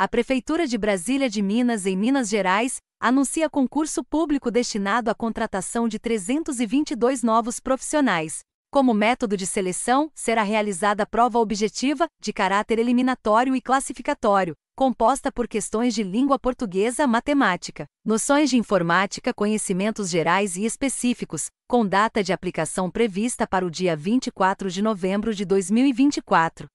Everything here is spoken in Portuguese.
a Prefeitura de Brasília de Minas, em Minas Gerais, anuncia concurso público destinado à contratação de 322 novos profissionais. Como método de seleção, será realizada prova objetiva, de caráter eliminatório e classificatório, composta por questões de língua portuguesa, matemática, noções de informática, conhecimentos gerais e específicos, com data de aplicação prevista para o dia 24 de novembro de 2024.